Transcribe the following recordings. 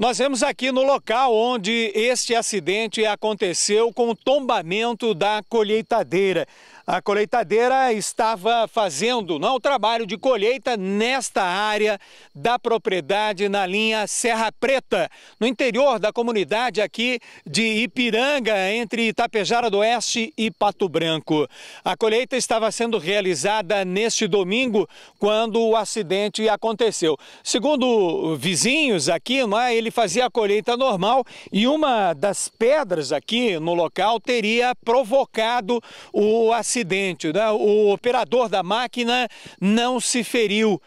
Nós vemos aqui no local onde este acidente aconteceu com o tombamento da colheitadeira. A colheitadeira estava fazendo não, o trabalho de colheita nesta área da propriedade na linha Serra Preta, no interior da comunidade aqui de Ipiranga, entre Itapejara do Oeste e Pato Branco. A colheita estava sendo realizada neste domingo quando o acidente aconteceu. Segundo vizinhos aqui, não é, ele ele fazia a colheita normal e uma das pedras aqui no local teria provocado o acidente. Né? O operador da máquina não se feriu.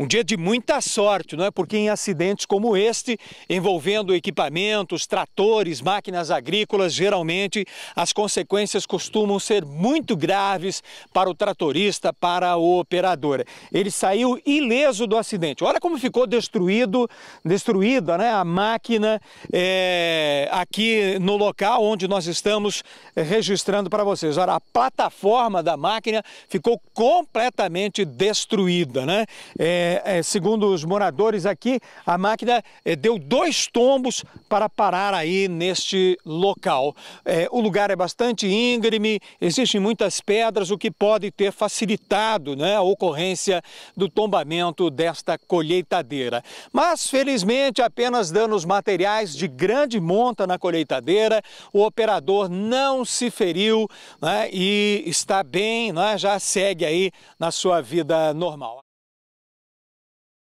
Um dia de muita sorte, não é? Porque em acidentes como este, envolvendo equipamentos, tratores, máquinas agrícolas, geralmente as consequências costumam ser muito graves para o tratorista, para o operador. Ele saiu ileso do acidente. Olha como ficou destruído, destruída, né? A máquina é, aqui no local onde nós estamos eh, registrando para vocês. Olha, a plataforma da máquina ficou completamente destruída, né? É, é, é, segundo os moradores aqui, a máquina é, deu dois tombos para parar aí neste local. É, o lugar é bastante íngreme, existem muitas pedras, o que pode ter facilitado né, a ocorrência do tombamento desta colheitadeira. Mas, felizmente, apenas danos materiais de grande monta na colheitadeira, o operador não se feriu né, e está bem, né, já segue aí na sua vida normal.